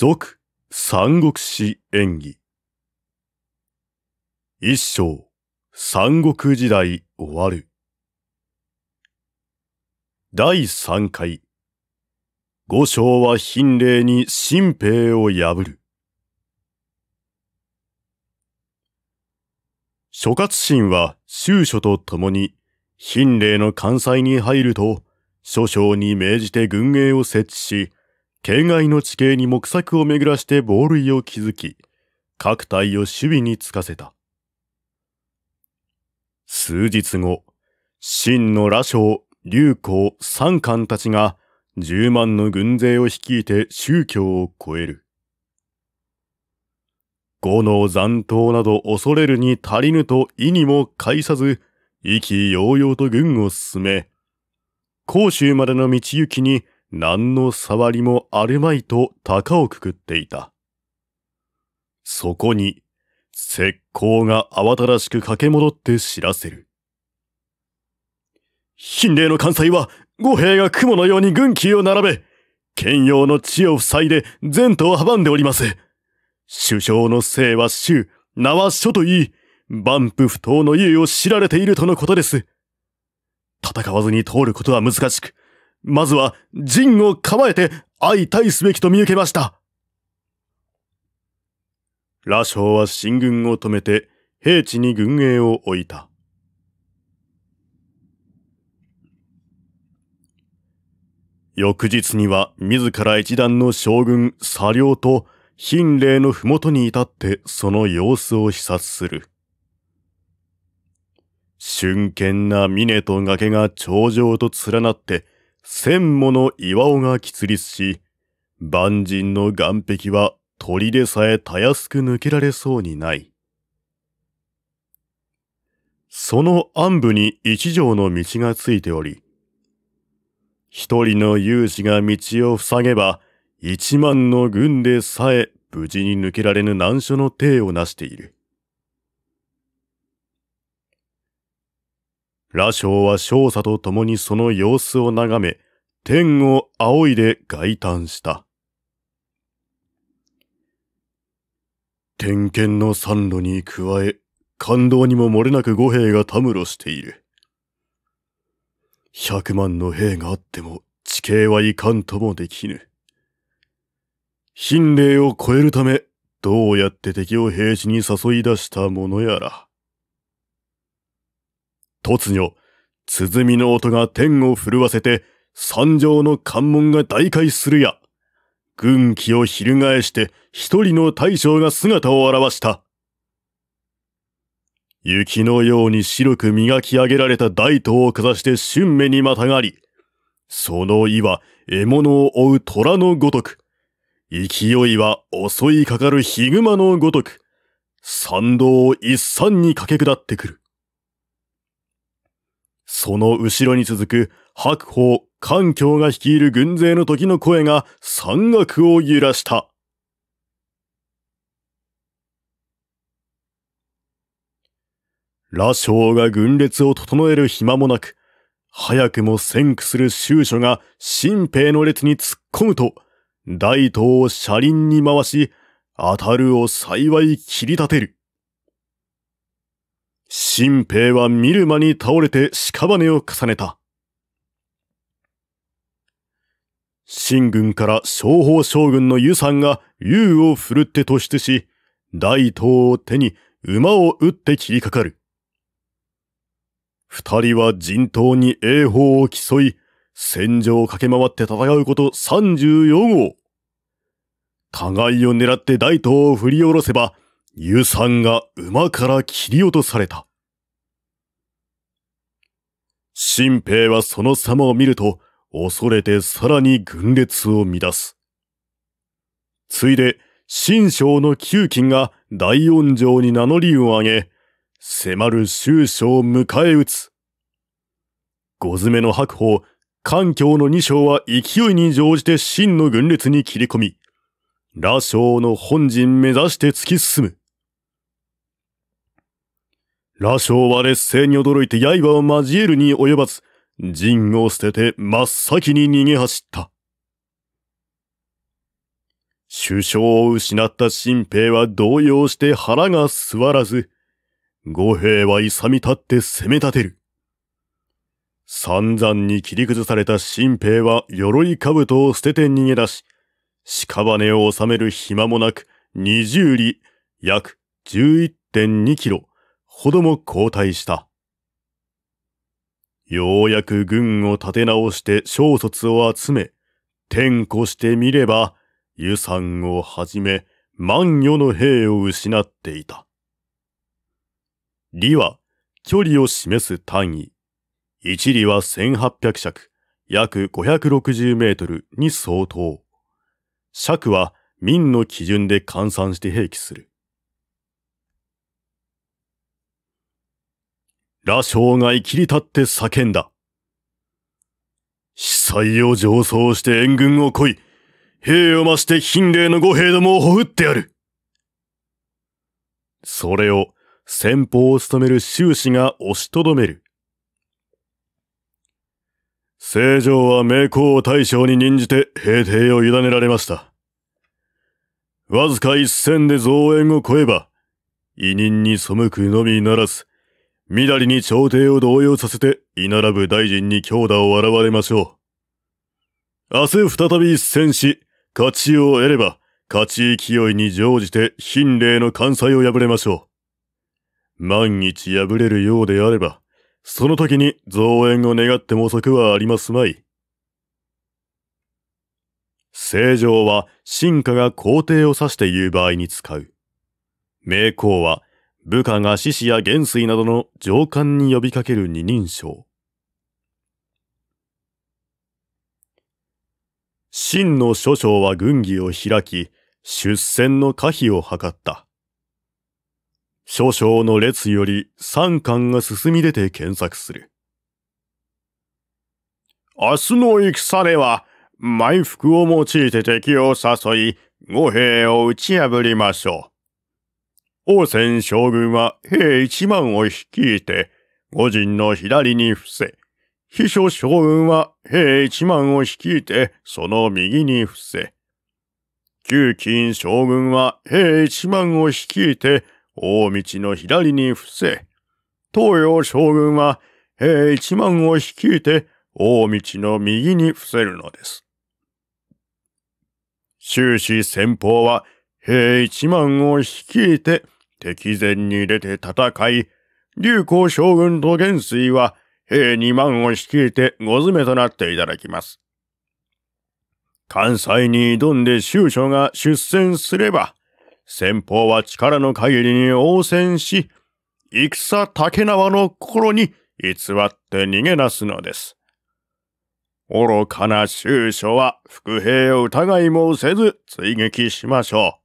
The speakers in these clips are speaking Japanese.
続、三国史演義。一章、三国時代終わる。第三回、五章は貧霊に新兵を破る。諸葛神は州書と共に、貧霊の関西に入ると、諸将に命じて軍営を設置し、県外の地形に目策を巡らして防塁を築き、各隊を守備につかせた。数日後、秦の羅昌、劉光、三冠たちが10万の軍勢を率いて宗教を超える。五の残党など恐れるに足りぬと意にも介さず、意気揚々と軍を進め、甲州までの道行きに何の触りもあるまいと高をくくっていた。そこに、石膏が慌ただしく駆け戻って知らせる。貧霊の関西は、五兵が雲のように軍旗を並べ、剣用の地を塞いで前途を阻んでおります。首相の姓は衆、名は書といい、万夫不当の家を知られているとのことです。戦わずに通ることは難しく、まずは陣を構えて相対すべきと見受けました。羅生は進軍を止めて平地に軍営を置いた。翌日には自ら一団の将軍佐領と貧霊の麓に至ってその様子を視察する。峻賢な峰と崖が頂上と連なって千もの岩尾が喫立し、万人の岩壁は鳥でさえたやすく抜けられそうにない。その暗部に一条の道がついており、一人の勇士が道を塞げば、一万の軍でさえ無事に抜けられぬ難所の体を成している。羅生は少佐と共にその様子を眺め、天を仰いで外嘆した。天剣の三路に加え、感動にも漏れなく五兵がたむろしている。百万の兵があっても地形はいかんともできぬ。品霊を超えるため、どうやって敵を平地に誘い出したものやら。突如、鼓の音が天を震わせて、山上の関門が大開するや、軍旗を翻して一人の大将が姿を現した。雪のように白く磨き上げられた大刀をかざして春目にまたがり、その意は獲物を追う虎のごとく、勢いは襲いかかるヒグマのごとく、参道を一山に駆け下ってくる。その後ろに続く白鵬、環境が率いる軍勢の時の声が山岳を揺らした。羅生が軍列を整える暇もなく、早くも先駆する州所が新兵の列に突っ込むと、大刀を車輪に回し、当たるを幸い切り立てる。新兵は見る間に倒れて屍を重ねた。新軍から商法将軍の湯さんが竜を振るって突出し、大刀を手に馬を打って切りかかる。二人は陣頭に栄法を競い、戦場を駆け回って戦うこと34号。互いを狙って大刀を振り下ろせば、油酸さんが馬から切り落とされた。新兵はその様を見ると、恐れてさらに軍列を乱す。ついで、新将の九金が大音城に名乗りを上げ、迫る終将を迎え撃つ。五詰めの白鵬、環境の二将は勢いに乗じて真の軍列に切り込み、羅生の本陣目指して突き進む。羅生は劣勢に驚いて刃を交えるに及ばず、陣を捨てて真っ先に逃げ走った。首相を失った新兵は動揺して腹が座らず、五兵は勇み立って攻め立てる。散々に切り崩された新兵は鎧兜を捨てて逃げ出し、屍を収める暇もなく、二十里、約11.2キロほども後退した。ようやく軍を立て直して小卒を集め、転庫してみれば、湯山をはじめ万余の兵を失っていた。里は距離を示す単位。一里は1800尺、約560メートルに相当。尺は民の基準で換算して兵器する。羅生が生きり立って叫んだ。司祭を上奏して援軍を来い。兵を増して貧霊の御兵どもをほぐってやる。それを先方を務める修士が押しとどめる。正常は名工を大将に任じて平定を委ねられました。わずか一戦で増援を超えば、委任に背くのみならず、みだりに朝廷を動揺させて、居並ぶ大臣に強打を現れましょう。明日再び一戦し、勝ちを得れば、勝ち勢いに乗じて貧霊の関西を破れましょう。万一破れるようであれば、その時に増援を願っても遅くはありますまい。正常は進化が皇帝を指して言う場合に使う。名公は部下が獅子や元帥などの上官に呼びかける二人称。真の諸将は軍議を開き、出戦の可否を図った。諸将の列より三冠が進み出て検索する。明日の戦では、埋伏を用いて敵を誘い、五兵を打ち破りましょう。王戦将軍は兵一万を率いて、五人の左に伏せ、秘書将軍は兵一万を率いて、その右に伏せ。旧金将軍は兵一万を率いて、大道の左に伏せ。東洋将軍は兵一万を率いて、大道の右に伏せるのです。終始先方は兵一万を率いて敵前に出て戦い、流行将軍と元帥は兵二万を率いてご詰めとなっていただきます。関西に挑んで州所が出戦すれば、先方は力の限りに応戦し、戦竹縄の心に偽って逃げ出すのです。愚かな収書は伏兵を疑いもせず追撃しましょ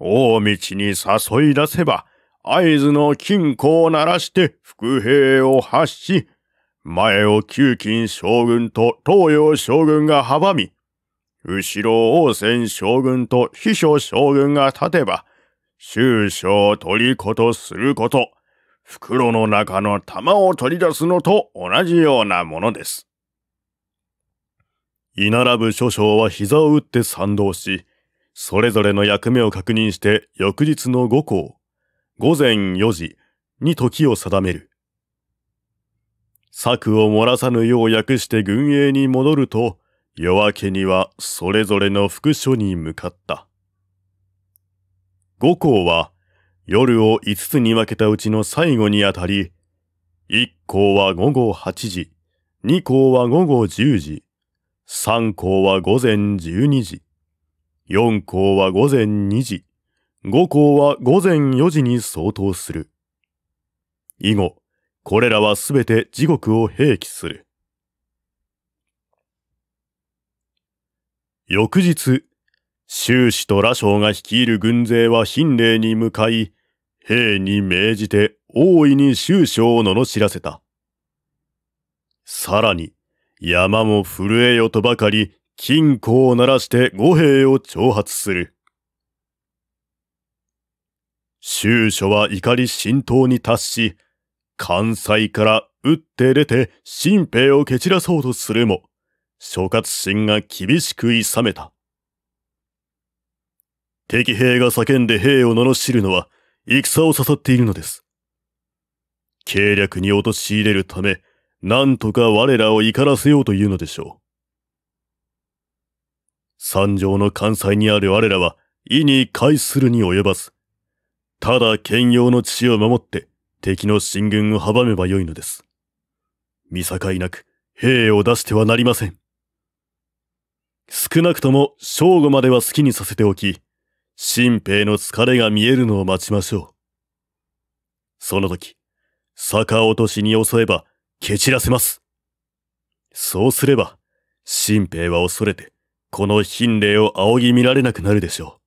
う。大道に誘い出せば、合図の金庫を鳴らして伏兵を発し、前を旧金将軍と東洋将軍が阻み、後ろ王仙将軍と秘書将軍が立てば、終を取りことすること、袋の中の玉を取り出すのと同じようなものです。居並ぶ諸将は膝を打って賛同し、それぞれの役目を確認して翌日の午後、午前4時に時を定める。策を漏らさぬよう訳して軍営に戻ると、夜明けにはそれぞれの副所に向かった。五校は夜を5つに分けたうちの最後にあたり、一校は午後8時、2校は午後10時、三校は午前十二時、四校は午前二時、五校は午前四時に相当する。以後、これらはすべて時刻を併記する。翌日、周氏と羅生が率いる軍勢は貧礼に向かい、兵に命じて大いに周氏を罵らせた。さらに、山も震えよとばかり、金庫を鳴らして五兵を挑発する。州所は怒り浸透に達し、関西から打って出て新兵を蹴散らそうとするも、諸葛心が厳しくいさめた。敵兵が叫んで兵を罵るのは、戦を誘っているのです。計略に陥れるため、なんとか我らを怒らせようというのでしょう。三条の関西にある我らは、意に介するに及ばず、ただ兼用の地を守って敵の進軍を阻めばよいのです。見境なく兵を出してはなりません。少なくとも正午までは好きにさせておき、新兵の疲れが見えるのを待ちましょう。その時、坂落としに襲えば蹴散らせます。そうすれば、新兵は恐れて、この貧礼を仰ぎ見られなくなるでしょう。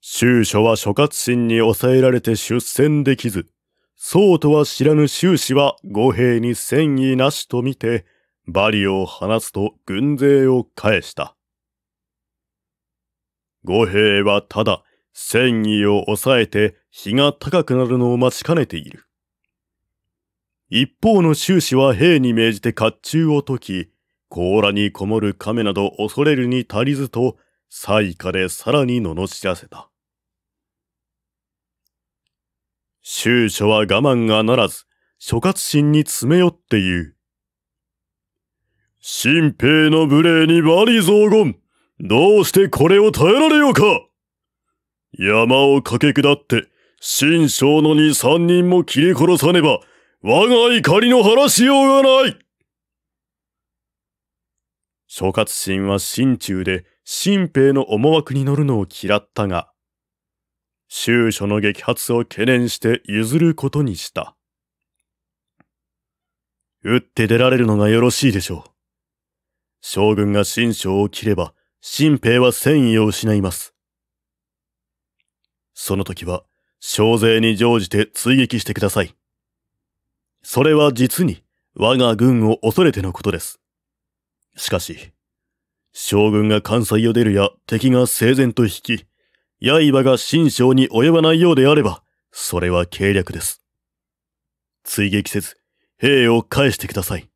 宗書は諸葛心に抑えられて出戦できず、そうとは知らぬ宗氏は五兵に戦意なしと見て、バリを放つと軍勢を返した。五兵はただ、戦意を抑えて日が高くなるのを待ちかねている。一方の終始は兵に命じて甲冑を解き、甲羅にこもる亀など恐れるに足りずと、彩下でさらに罵らせた。終所は我慢がならず、諸葛心に詰め寄って言う。新兵の無礼に罵詈雑言、どうしてこれを耐えられようか山を駆け下って、新将の二三人も切り殺さねば、我が怒りの晴らしようがない諸葛心は心中で新兵の思惑に乗るのを嫌ったが、周所の撃発を懸念して譲ることにした。打って出られるのがよろしいでしょう。将軍が新将を切れば、新兵は戦意を失います。その時は、小勢に乗じて追撃してください。それは実に我が軍を恐れてのことです。しかし、将軍が関西を出るや敵が整然と引き、刃が新将に及ばないようであれば、それは計略です。追撃せず、兵を返してください。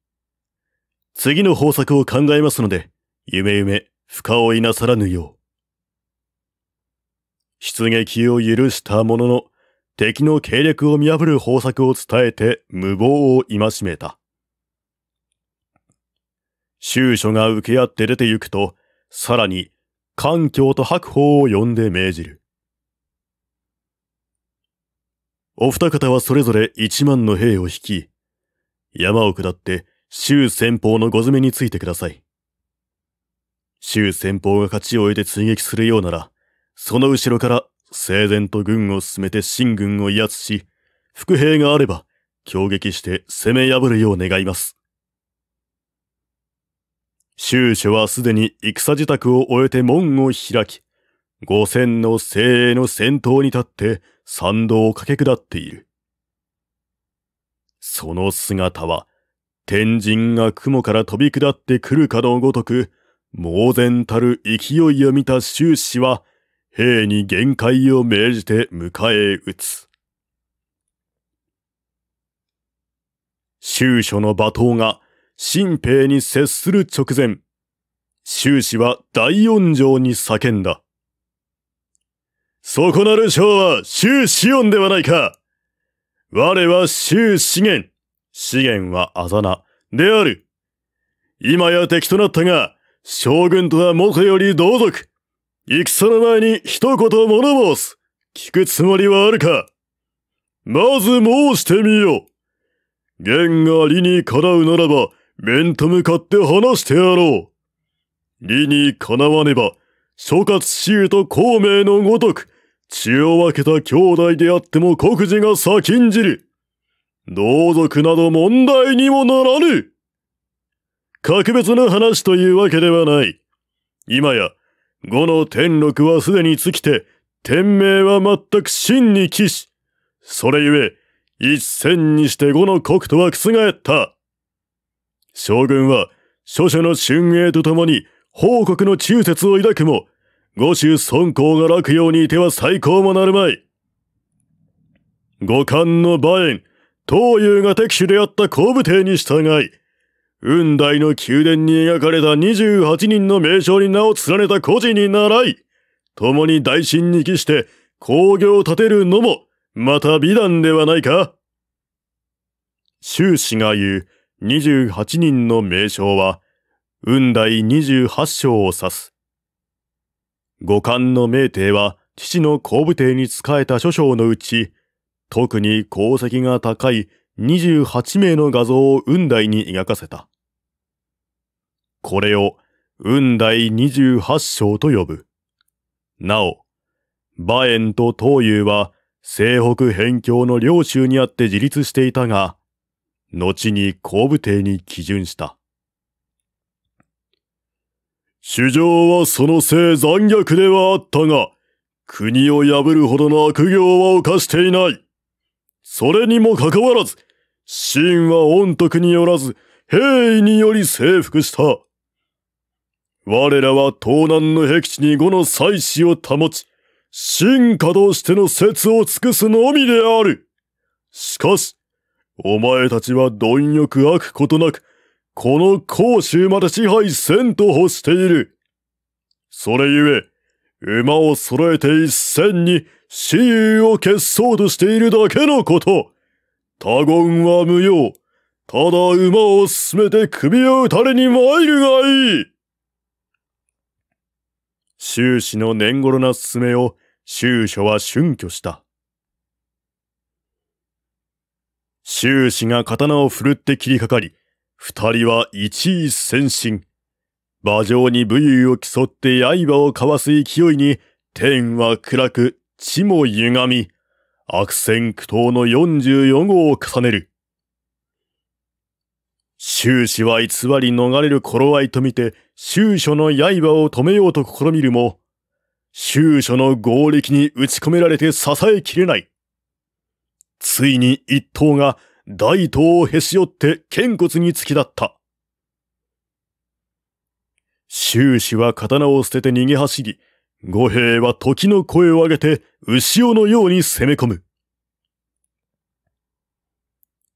次の方策を考えますので、ゆめゆめ深追いなさらぬよう。出撃を許したものの、敵の計略を見破る方策を伝えて無謀を戒めた。収書が受け合って出て行くと、さらに、環境と白鵬を呼んで命じる。お二方はそれぞれ一万の兵を引き、山を下って州先方のご詰めについてください。州先方が勝ちを得て追撃するようなら、その後ろから整然と軍を進めて新軍を威圧し、伏兵があれば、強撃して攻め破るよう願います。周主はすでに戦自宅を終えて門を開き、五千の精鋭の先頭に立って参道を駆け下っている。その姿は、天神が雲から飛び下ってくるかのごとく、猛然たる勢いを見た周氏は、兵に限界を命じて迎え撃つ。終所の馬頭が新兵に接する直前、終始は大四条に叫んだ。そこなる将は終始音ではないか我は終資源。資源はあざな。である。今や敵となったが、将軍とはもとより同族。戦の前に一言物申す。聞くつもりはあるかまず申してみよう。言が理にかなうならば、面と向かって話してやろう。理にかなわねば、諸葛周と孔明のごとく、血を分けた兄弟であっても国事が先んじる。同族など問題にもならぬ。格別な話というわけではない。今や、五の天禄はすでに尽きて、天命は全く真に帰し、それゆえ、一戦にして五の国とは覆った。将軍は、諸者の春英とともに、報国の忠説を抱くも、五州尊公が楽ようにいては最高もなるまい。五冠の馬縁、東遊が敵手であった後部帝に従い、雲台の宮殿に描かれた28人の名称に名を連ねた孤児に習い、共に大神に帰して工業を建てるのも、また美談ではないか周氏が言う28人の名称は、雲台28章を指す。五冠の名帝は、父の後部帝に仕えた諸将のうち、特に功績が高い28名の画像を雲台に描かせた。これを雲台28章と呼ぶ。なお、馬園と東遊は西北辺境の領州にあって自立していたが、後に後部帝に基準した。主上はそのせい残虐ではあったが、国を破るほどの悪行は犯していない。それにもかかわらず、真は恩徳によらず、兵威により征服した。我らは東南の僻地に後の祭祀を保ち、進化としての説を尽くすのみである。しかし、お前たちは貪欲悪ことなく、この甲州まで支配せんと欲している。それゆえ、馬を揃えて一戦に雌雄を決そうとしているだけのこと。他言は無用。ただ馬を進めて首を打たれに参るがいい終始の年頃な進めを終所は春居した。終始が刀を振るって切りかかり、二人は一位先進。馬上に武勇を競って刃を交わす勢いに、天は暗く、地も歪み、悪戦苦闘の44号を重ねる。終始は偽り逃れる頃合いとみて、終所の刃を止めようと試みるも、終所の合力に打ち込められて支えきれない。ついに一頭が大頭をへし折って肩骨に突き立った。終始は刀を捨てて逃げ走り、五兵は時の声を上げて、潮のように攻め込む。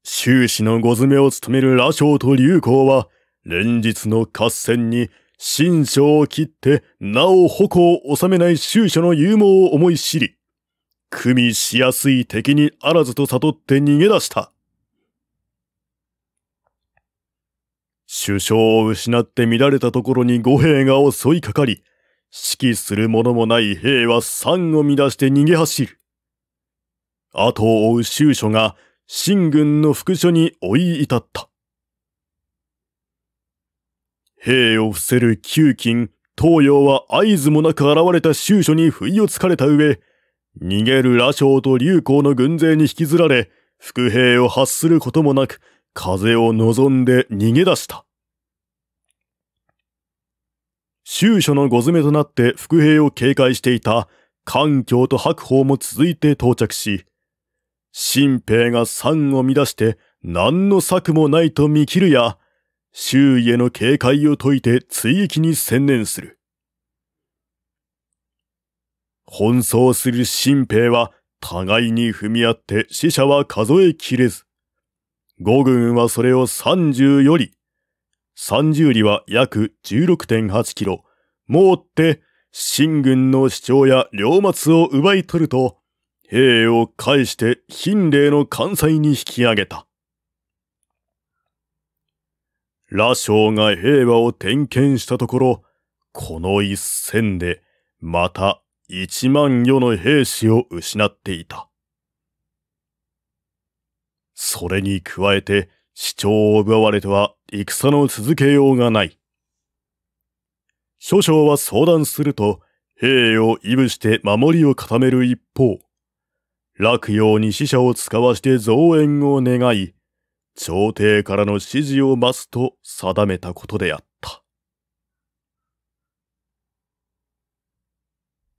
終始の御詰めを務める羅生と流行は、連日の合戦に、新章を切って、なお矛を収めない終所の勇猛を思い知り、組みしやすい敵にあらずと悟って逃げ出した。首相を失って乱れたところに五兵が襲いかかり、指揮する者もない兵は三を乱して逃げ走る。後を追う州所が新軍の副所に追い至った。兵を伏せる旧金、東洋は合図もなく現れた州所に不意をつかれた上、逃げる羅生と流行の軍勢に引きずられ、副兵を発することもなく、風を望んで逃げ出した。収書のご詰めとなって伏兵を警戒していた環境と白鵬も続いて到着し、新兵が三を乱して何の策もないと見切るや、周囲への警戒を解いて追撃に専念する。奔走する新兵は互いに踏み合って死者は数え切れず、五軍はそれを30より30里は約16.8キロ。もうって秦軍の主張や領末を奪い取ると、兵を返して賓礼の関西に引き上げた。羅生が平和を点検したところ、この一戦でまた一万余の兵士を失っていた。それに加えて、主張を奪われては戦の続けようがない。諸将は相談すると、兵を威武して守りを固める一方、洛陽に死者を使わして増援を願い、朝廷からの指示を待つと定めたことであった。